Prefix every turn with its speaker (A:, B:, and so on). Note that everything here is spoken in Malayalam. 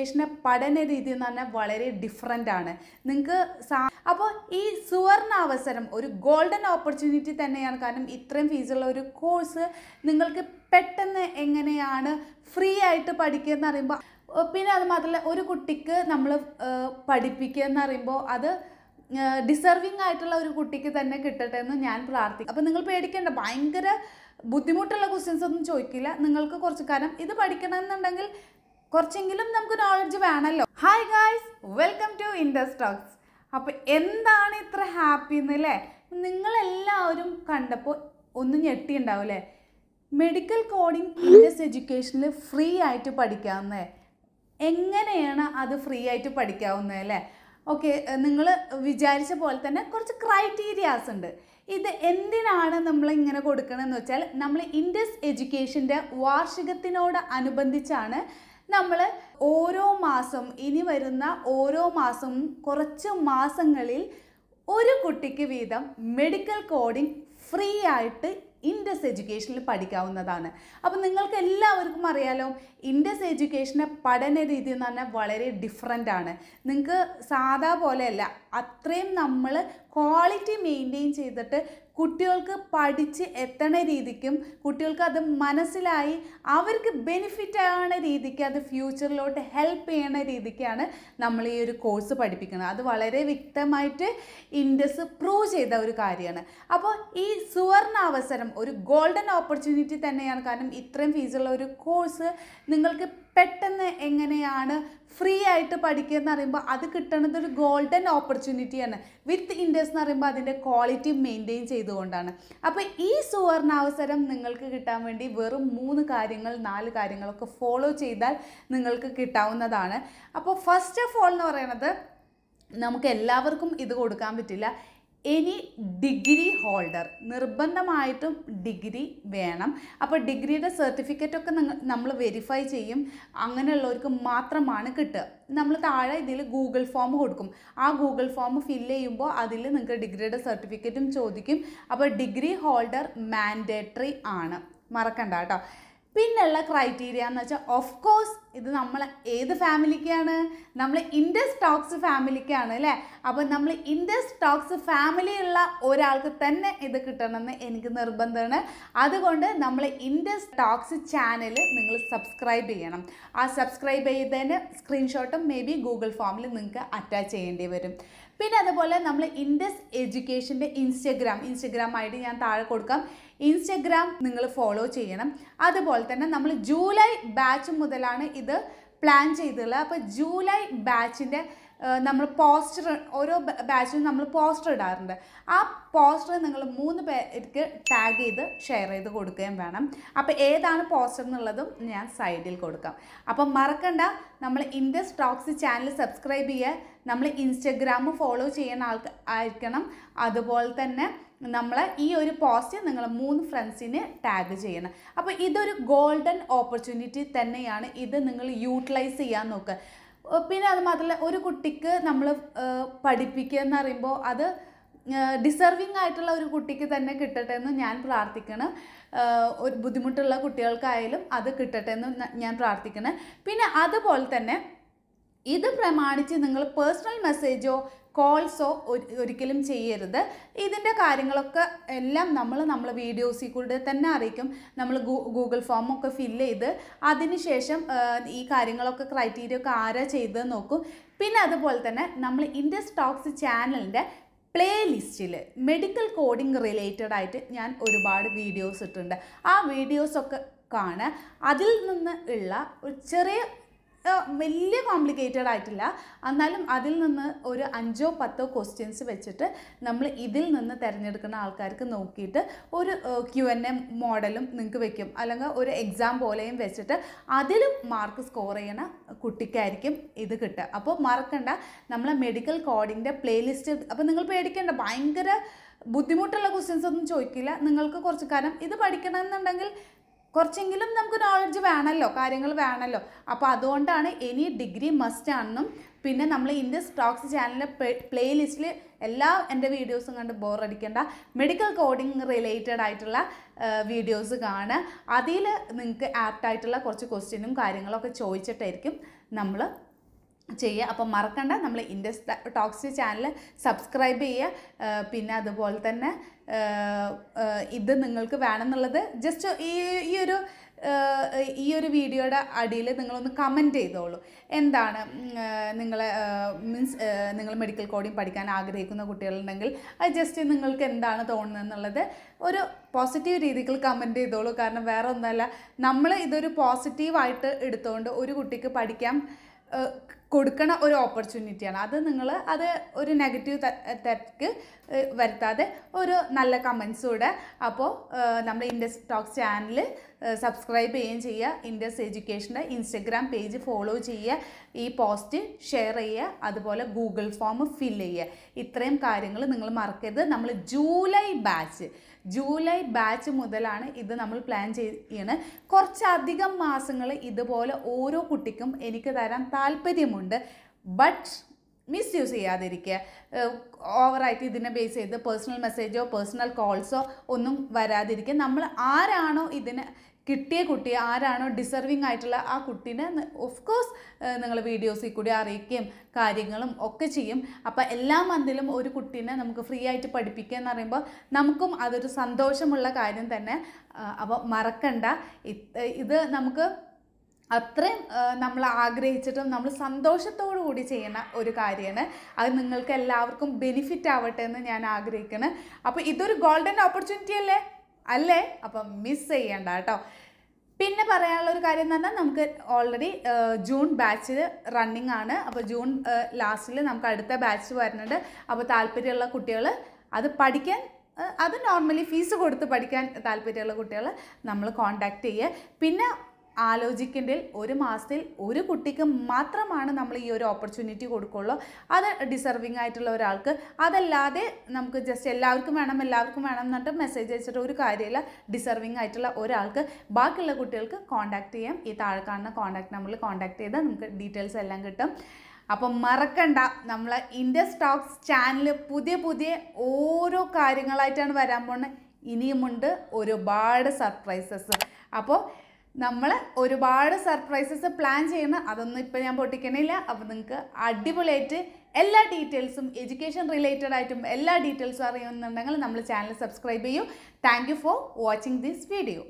A: എഡ്യൂക്കേഷൻ്റെ പഠന രീതി എന്ന് പറഞ്ഞാൽ വളരെ ഡിഫറെൻ്റ് ആണ് നിങ്ങൾക്ക് അപ്പോൾ ഈ സുവർണ അവസരം ഒരു ഗോൾഡൻ ഓപ്പർച്യൂണിറ്റി തന്നെയാണ് കാരണം ഇത്രയും ഫീസുള്ള ഒരു കോഴ്സ് നിങ്ങൾക്ക് പെട്ടെന്ന് എങ്ങനെയാണ് ഫ്രീ ആയിട്ട് പഠിക്കുക എന്ന് പറയുമ്പോൾ പിന്നെ അത് മാത്രമല്ല ഒരു കുട്ടിക്ക് നമ്മൾ പഠിപ്പിക്കുക എന്ന് പറയുമ്പോൾ അത് ഡിസർവിങ് ആയിട്ടുള്ള ഒരു കുട്ടിക്ക് തന്നെ കിട്ടട്ടെ എന്ന് ഞാൻ പ്രാർത്ഥിക്കും അപ്പോൾ നിങ്ങൾ പേടിക്കേണ്ട ഭയങ്കര ബുദ്ധിമുട്ടുള്ള ക്വസ്റ്റ്യൻസ് ഒന്നും ചോദിക്കില്ല നിങ്ങൾക്ക് കുറച്ച് കാരണം ഇത് പഠിക്കണമെന്നുണ്ടെങ്കിൽ കുറച്ചെങ്കിലും നമുക്ക് നോളജ് വേണമല്ലോ hi guys welcome to Indus talks അപ്പോൾ എന്താണ് ഇത്ര ഹാപ്പി എന്നല്ലേ നിങ്ങളെല്ലാവരും കണ്ടപ്പോൾ ഒന്ന് ഞെട്ടിയുണ്ടാവില്ലേ മെഡിക്കൽ കോഡിംഗ് ഇൻഡസ് എഡ്യൂക്കേഷനിൽ ഫ്രീ ആയിട്ട് പഠിക്കാവുന്നേ എങ്ങനെയാണ് അത് ഫ്രീ ആയിട്ട് പഠിക്കാവുന്നത് അല്ലേ ഓക്കെ നിങ്ങൾ വിചാരിച്ച പോലെ തന്നെ കുറച്ച് ക്രൈറ്റീരിയാസ് ഉണ്ട് ഇത് എന്തിനാണ് നമ്മൾ ഇങ്ങനെ കൊടുക്കണമെന്ന് വെച്ചാൽ നമ്മൾ ഇൻഡസ് എഡ്യൂക്കേഷൻ്റെ വാർഷികത്തിനോട് അനുബന്ധിച്ചാണ് നമ്മൾ ഓരോ മാസം ഇനി വരുന്ന ഓരോ മാസം കുറച്ച് മാസങ്ങളിൽ ഒരു കുട്ടിക്ക് വീതം മെഡിക്കൽ കോഡിംഗ് ഫ്രീ ആയിട്ട് ഇൻഡസ് എഡ്യൂക്കേഷനിൽ പഠിക്കാവുന്നതാണ് അപ്പം നിങ്ങൾക്ക് എല്ലാവർക്കും അറിയാലോ ഇൻഡസ് എഡ്യൂക്കേഷൻ്റെ പഠന രീതി എന്ന് പറഞ്ഞാൽ വളരെ ഡിഫറെൻ്റ് ആണ് നിങ്ങൾക്ക് സാധാ പോലെയല്ല അത്രയും നമ്മൾ ക്വാളിറ്റി മെയിൻറ്റെയിൻ ചെയ്തിട്ട് കുട്ടികൾക്ക് പഠിച്ച് എത്തണ രീതിക്കും കുട്ടികൾക്ക് അത് മനസ്സിലായി അവർക്ക് ബെനിഫിറ്റ് ആവുന്ന രീതിക്ക് അത് ഫ്യൂച്ചറിലോട്ട് ഹെൽപ്പ് ചെയ്യണ രീതിക്കാണ് നമ്മൾ ഈ ഒരു കോഴ്സ് പഠിപ്പിക്കുന്നത് അത് വളരെ വ്യക്തമായിട്ട് ഇൻഡസ് പ്രൂവ് ചെയ്ത ഒരു കാര്യമാണ് അപ്പോൾ ഈ സുവർണ അവസരം തീർച്ചയായിട്ടും ഒരു ഗോൾഡൻ ഓപ്പർച്യൂണിറ്റി തന്നെയാണ് കാരണം ഇത്രയും ഫീസുള്ള ഒരു കോഴ്സ് നിങ്ങൾക്ക് പെട്ടെന്ന് എങ്ങനെയാണ് ഫ്രീ ആയിട്ട് പഠിക്കുക എന്ന് പറയുമ്പോൾ അത് കിട്ടുന്നത് ഒരു ഗോൾഡൻ ഓപ്പർച്യൂണിറ്റിയാണ് വിത്ത് ഇൻഡസ് എന്ന് പറയുമ്പോൾ അതിൻ്റെ ക്വാളിറ്റി മെയിൻറ്റെയിൻ ചെയ്തുകൊണ്ടാണ് അപ്പോൾ ഈ അവസരം നിങ്ങൾക്ക് കിട്ടാൻ വേണ്ടി വെറും മൂന്ന് കാര്യങ്ങൾ നാല് കാര്യങ്ങളൊക്കെ ഫോളോ ചെയ്താൽ നിങ്ങൾക്ക് കിട്ടാവുന്നതാണ് അപ്പോൾ ഫസ്റ്റ് ഓഫ് ഓൾ എന്ന് പറയുന്നത് നമുക്ക് എല്ലാവർക്കും ഇത് കൊടുക്കാൻ പറ്റില്ല എനി ഡിഗ്രി ഹോൾഡർ നിർബന്ധമായിട്ടും ഡിഗ്രി വേണം അപ്പോൾ ഡിഗ്രിയുടെ സർട്ടിഫിക്കറ്റൊക്കെ നമ്മൾ വെരിഫൈ ചെയ്യും അങ്ങനെയുള്ളവർക്ക് മാത്രമാണ് കിട്ടുക നമ്മൾ താഴെ ഇതിൽ ഗൂഗിൾ ഫോം കൊടുക്കും ആ ഗൂഗിൾ ഫോം ഫില്ല് ചെയ്യുമ്പോൾ അതിൽ നിങ്ങൾക്ക് ഡിഗ്രിയുടെ സർട്ടിഫിക്കറ്റും ചോദിക്കും അപ്പോൾ ഡിഗ്രി ഹോൾഡർ മാൻഡേറ്ററി ആണ് മറക്കണ്ട കേട്ടോ പിന്നെയുള്ള ക്രൈറ്റീരിയ എന്ന് വെച്ചാൽ ഓഫ് കോഴ്സ് ഇത് നമ്മൾ ഏത് ഫാമിലിക്കാണ് നമ്മൾ ഇൻഡസ് ടോക്സ് ഫാമിലിക്കാണ് അല്ലേ അപ്പോൾ നമ്മൾ ഇൻഡസ് ടോക്സ് ഫാമിലിയുള്ള ഒരാൾക്ക് തന്നെ ഇത് കിട്ടണമെന്ന് എനിക്ക് നിർബന്ധമാണ് അതുകൊണ്ട് നമ്മൾ ഇൻഡസ് ടോക്സ് ചാനൽ നിങ്ങൾ സബ്സ്ക്രൈബ് ചെയ്യണം ആ സബ്സ്ക്രൈബ് ചെയ്തതിന് സ്ക്രീൻഷോട്ടും മേ ബി ഗൂഗിൾ ഫോമിൽ നിങ്ങൾക്ക് അറ്റാച്ച് ചെയ്യേണ്ടി വരും പിന്നെ അതുപോലെ നമ്മൾ ഇൻഡസ് എഡ്യൂക്കേഷൻ്റെ ഇൻസ്റ്റഗ്രാം ഇൻസ്റ്റഗ്രാം ഐ ഡി ഞാൻ താഴെ കൊടുക്കാം ഇൻസ്റ്റഗ്രാം നിങ്ങൾ ഫോളോ ചെയ്യണം അതുപോലെ തന്നെ നമ്മൾ ജൂലൈ ബാച്ച് മുതലാണ് ഇത് പ്ലാൻ ചെയ്തിട്ടുള്ളത് അപ്പോൾ ജൂലൈ ബാച്ചിൻ്റെ നമ്മൾ പോസ്റ്റർ ഓരോ ബാച്ചിനും നമ്മൾ പോസ്റ്റർ ഇടാറുണ്ട് ആ പോസ്റ്റർ നിങ്ങൾ മൂന്ന് പേർക്ക് ടാഗ് ചെയ്ത് ഷെയർ ചെയ്ത് കൊടുക്കുകയും വേണം അപ്പോൾ ഏതാണ് പോസ്റ്റർ എന്നുള്ളതും ഞാൻ സൈഡിൽ കൊടുക്കാം അപ്പം മറക്കണ്ട നമ്മൾ ഇന്ത്യ സ്റ്റോക്സ് ചാനൽ സബ്സ്ക്രൈബ് ചെയ്യുക നമ്മൾ ഇൻസ്റ്റഗ്രാം ഫോളോ ചെയ്യുന്ന ആൾക്ക് ആയിരിക്കണം അതുപോലെ തന്നെ നമ്മൾ ഈ ഒരു പോസ്റ്റ് നിങ്ങൾ മൂന്ന് ഫ്രണ്ട്സിന് ടാഗ് ചെയ്യണം അപ്പോൾ ഇതൊരു ഗോൾഡൻ ഓപ്പർച്യൂണിറ്റി തന്നെയാണ് ഇത് നിങ്ങൾ യൂട്ടിലൈസ് ചെയ്യാൻ നോക്കുക പിന്നെ അത് മാത്രമല്ല ഒരു കുട്ടിക്ക് നമ്മൾ പഠിപ്പിക്കുക എന്ന് പറയുമ്പോൾ അത് ഡിസർവിങ് ആയിട്ടുള്ള ഒരു കുട്ടിക്ക് തന്നെ കിട്ടട്ടെ എന്ന് ഞാൻ പ്രാർത്ഥിക്കണം ഒരു ബുദ്ധിമുട്ടുള്ള കുട്ടികൾക്കായാലും അത് കിട്ടട്ടെ എന്ന് ഞാൻ പ്രാർത്ഥിക്കണം പിന്നെ അതുപോലെ തന്നെ ഇത് പ്രമാണിച്ച് നിങ്ങൾ പേഴ്സണൽ മെസ്സേജോ കോൾസോ ഒരിക്കലും ചെയ്യരുത് ഇതിൻ്റെ കാര്യങ്ങളൊക്കെ എല്ലാം നമ്മൾ നമ്മൾ വീഡിയോസിൽ കൂടെ തന്നെ അറിയിക്കും നമ്മൾ ഗൂഗിൾ ഫോമൊക്കെ ഫില്ല് ചെയ്ത് അതിനുശേഷം ഈ കാര്യങ്ങളൊക്കെ ക്രൈറ്റീരിയ ഒക്കെ ആരാ ചെയ്ത് നോക്കും പിന്നെ അതുപോലെ തന്നെ നമ്മൾ ഇൻഡസ് സ്റ്റോക്സ് ചാനലിൻ്റെ പ്ലേലിസ്റ്റിൽ മെഡിക്കൽ കോഡിംഗ് റിലേറ്റഡ് ആയിട്ട് ഞാൻ ഒരുപാട് വീഡിയോസ് ഇട്ടിട്ടുണ്ട് ആ വീഡിയോസൊക്കെ കാണുക അതിൽ നിന്ന് ഉള്ള ഒരു ചെറിയ വലിയ കോംപ്ലിക്കേറ്റഡ് ആയിട്ടില്ല എന്നാലും അതിൽ നിന്ന് ഒരു അഞ്ചോ പത്തോ ക്വസ്റ്റ്യൻസ് വെച്ചിട്ട് നമ്മൾ ഇതിൽ നിന്ന് തിരഞ്ഞെടുക്കുന്ന ആൾക്കാർക്ക് നോക്കിയിട്ട് ഒരു ക്യു എൻ എ മോഡലും നിങ്ങൾക്ക് വെക്കും അല്ലെങ്കിൽ ഒരു എക്സാം പോലെയും വെച്ചിട്ട് അതിലും മാർക്ക് സ്കോർ ചെയ്യണ കുട്ടിക്കായിരിക്കും ഇത് കിട്ടുക അപ്പോൾ മറക്കണ്ട നമ്മളെ മെഡിക്കൽ കോഡിൻ്റെ പ്ലേലിസ്റ്റ് അപ്പോൾ നിങ്ങൾ പേടിക്കേണ്ട ഭയങ്കര ബുദ്ധിമുട്ടുള്ള ക്വസ്റ്റ്യൻസ് ഒന്നും ചോദിക്കില്ല നിങ്ങൾക്ക് കുറച്ച് കാരണം ഇത് പഠിക്കണമെന്നുണ്ടെങ്കിൽ കുറച്ചെങ്കിലും നമുക്ക് നോളജ് വേണമല്ലോ കാര്യങ്ങൾ വേണമല്ലോ അപ്പോൾ അതുകൊണ്ടാണ് എനി ഡിഗ്രി മസ്റ്റ് ആണെന്നും പിന്നെ നമ്മൾ ഇന്ത്യ സ്റ്റോക്സ് ചാനലിലെ പ്ലേലിസ്റ്റിൽ എല്ലാ എൻ്റെ വീഡിയോസും കണ്ട് ബോറടിക്കേണ്ട മെഡിക്കൽ കോഡിങ് റിലേറ്റഡ് ആയിട്ടുള്ള വീഡിയോസ് കാണുക അതിൽ നിങ്ങൾക്ക് ആപ്റ്റായിട്ടുള്ള കുറച്ച് ക്വസ്റ്റ്യനും കാര്യങ്ങളൊക്കെ ചോദിച്ചിട്ടായിരിക്കും നമ്മൾ ചെയ്യുക അപ്പം മറക്കണ്ട നമ്മൾ ഇൻഡസ് ടോക്സ് ചാനൽ സബ്സ്ക്രൈബ് ചെയ്യുക പിന്നെ അതുപോലെ തന്നെ ഇത് നിങ്ങൾക്ക് വേണമെന്നുള്ളത് ജസ്റ്റ് ഈ ഈ ഒരു ഈ ഒരു വീഡിയോയുടെ അടിയിൽ നിങ്ങളൊന്ന് കമൻറ്റ് ചെയ്തോളൂ എന്താണ് നിങ്ങളെ മീൻസ് നിങ്ങൾ മെഡിക്കൽ കോഡിങ് പഠിക്കാൻ ആഗ്രഹിക്കുന്ന കുട്ടികളുണ്ടെങ്കിൽ അത് ജസ്റ്റ് നിങ്ങൾക്ക് എന്താണ് തോന്നുന്നത് എന്നുള്ളത് ഒരു പോസിറ്റീവ് രീതിയിൽ കമൻറ്റ് ചെയ്തോളൂ കാരണം വേറെ ഒന്നുമല്ല നമ്മൾ ഇതൊരു പോസിറ്റീവായിട്ട് എടുത്തുകൊണ്ട് ഒരു കുട്ടിക്ക് പഠിക്കാം കൊടുക്കണ ഒരു ഓപ്പർച്യൂണിറ്റിയാണ് അത് നിങ്ങൾ അത് ഒരു നെഗറ്റീവ് തിരക്ക് വരുത്താതെ ഒരു നല്ല കമൻസൂടെ അപ്പോൾ നമ്മൾ ഇൻഡസ് ടോക്സ് ചാനൽ സബ്സ്ക്രൈബ് ചെയ്യുകയും ചെയ്യുക ഇൻഡസ് എഡ്യൂക്കേഷൻ്റെ ഇൻസ്റ്റഗ്രാം പേജ് ഫോളോ ചെയ്യുക ഈ പോസ്റ്റ് ഷെയർ ചെയ്യുക അതുപോലെ ഗൂഗിൾ ഫോം ഫിൽ ചെയ്യുക ഇത്രയും കാര്യങ്ങൾ നിങ്ങൾ മറക്കരുത് നമ്മൾ ജൂലൈ ബാച്ച് ജൂലൈ ബാച്ച് മുതലാണ് ഇത് നമ്മൾ പ്ലാൻ ചെയ്യണത് കുറച്ചധികം മാസങ്ങൾ ഇതുപോലെ ഓരോ കുട്ടിക്കും എനിക്ക് തരാൻ താല്പര്യമുണ്ട് ബട്ട് മിസ് യൂസ് ചെയ്യാതിരിക്കുക ഓവറായിട്ട് ഇതിനെ ബേസ് ചെയ്ത് പേഴ്സണൽ മെസ്സേജോ പേഴ്സണൽ കോൾസോ ഒന്നും വരാതിരിക്കുക നമ്മൾ ആരാണോ ഇതിന് കിട്ടിയ കുട്ടി ആരാണോ ഡിസർവിങ് ആയിട്ടുള്ള ആ കുട്ടീനെ ഓഫ് കോഴ്സ് നിങ്ങൾ വീഡിയോസിൽ കൂടി അറിയിക്കുകയും കാര്യങ്ങളും ഒക്കെ ചെയ്യും അപ്പോൾ എല്ലാ മന്തിലും ഒരു കുട്ടീനെ നമുക്ക് ഫ്രീ ആയിട്ട് പഠിപ്പിക്കുക എന്ന് പറയുമ്പോൾ നമുക്കും അതൊരു സന്തോഷമുള്ള കാര്യം തന്നെ അപ്പോൾ മറക്കണ്ട ഇത് നമുക്ക് അത്രയും നമ്മൾ ആഗ്രഹിച്ചിട്ടും നമ്മൾ സന്തോഷത്തോടു കൂടി ചെയ്യുന്ന ഒരു കാര്യമാണ് അത് നിങ്ങൾക്ക് എല്ലാവർക്കും ബെനിഫിറ്റ് ആവട്ടെ എന്ന് ഞാൻ ആഗ്രഹിക്കുന്നത് അപ്പോൾ ഇതൊരു ഗോൾഡൻ ഓപ്പർച്യൂണിറ്റി അല്ലേ അല്ലേ അപ്പം മിസ് ചെയ്യണ്ട കേട്ടോ പിന്നെ പറയാനുള്ള ഒരു കാര്യം എന്ന് പറഞ്ഞാൽ നമുക്ക് ഓൾറെഡി ജൂൺ ബാച്ചിൽ റണ്ണിങ് ആണ് അപ്പോൾ ജൂൺ ലാസ്റ്റിൽ നമുക്ക് അടുത്ത ബാച്ച് വരുന്നുണ്ട് അപ്പോൾ താല്പര്യമുള്ള കുട്ടികൾ അത് പഠിക്കാൻ അത് നോർമലി ഫീസ് കൊടുത്ത് പഠിക്കാൻ താല്പര്യമുള്ള കുട്ടികൾ നമ്മൾ കോൺടാക്റ്റ് ചെയ്യുക പിന്നെ ആലോചിക്കേണ്ടിൽ ഒരു മാസത്തിൽ ഒരു കുട്ടിക്ക് മാത്രമാണ് നമ്മൾ ഈ ഒരു ഓപ്പർച്യൂണിറ്റി കൊടുക്കുള്ളൂ അത് ഡിസർവിങ് ആയിട്ടുള്ള ഒരാൾക്ക് അതല്ലാതെ നമുക്ക് ജസ്റ്റ് എല്ലാവർക്കും വേണം എല്ലാവർക്കും വേണം എന്നിട്ട് മെസ്സേജ് അയച്ചിട്ട് ഒരു കാര്യമില്ല ഡിസർവിങ് ആയിട്ടുള്ള ഒരാൾക്ക് ബാക്കിയുള്ള കുട്ടികൾക്ക് കോൺടാക്ട് ചെയ്യാം ഈ താഴെ കാണുന്ന കോൺടാക്ട് നമ്പറിൽ കോൺടാക്ട് ചെയ്താൽ നമുക്ക് ഡീറ്റെയിൽസ് എല്ലാം കിട്ടും അപ്പം മറക്കണ്ട നമ്മൾ ഇന്ത്യ സ്റ്റോക്സ് ചാനൽ പുതിയ പുതിയ ഓരോ കാര്യങ്ങളായിട്ടാണ് വരാൻ പോകുന്നത് ഇനിയുമുണ്ട് ഒരുപാട് സർപ്രൈസസ് അപ്പോൾ നമ്മൾ ഒരുപാട് സർപ്രൈസസ് പ്ലാൻ ചെയ്യുന്ന അതൊന്നും ഇപ്പം ഞാൻ പൊട്ടിക്കണില്ല അപ്പോൾ നിങ്ങൾക്ക് അടിപൊളിയായിട്ട് എല്ലാ ഡീറ്റെയിൽസും എഡ്യൂക്കേഷൻ റിലേറ്റഡ് ആയിട്ടും എല്ലാ ഡീറ്റെയിൽസും അറിയുന്നുണ്ടെങ്കിൽ നമ്മൾ ചാനൽ സബ്സ്ക്രൈബ് ചെയ്യൂ thank for watching this video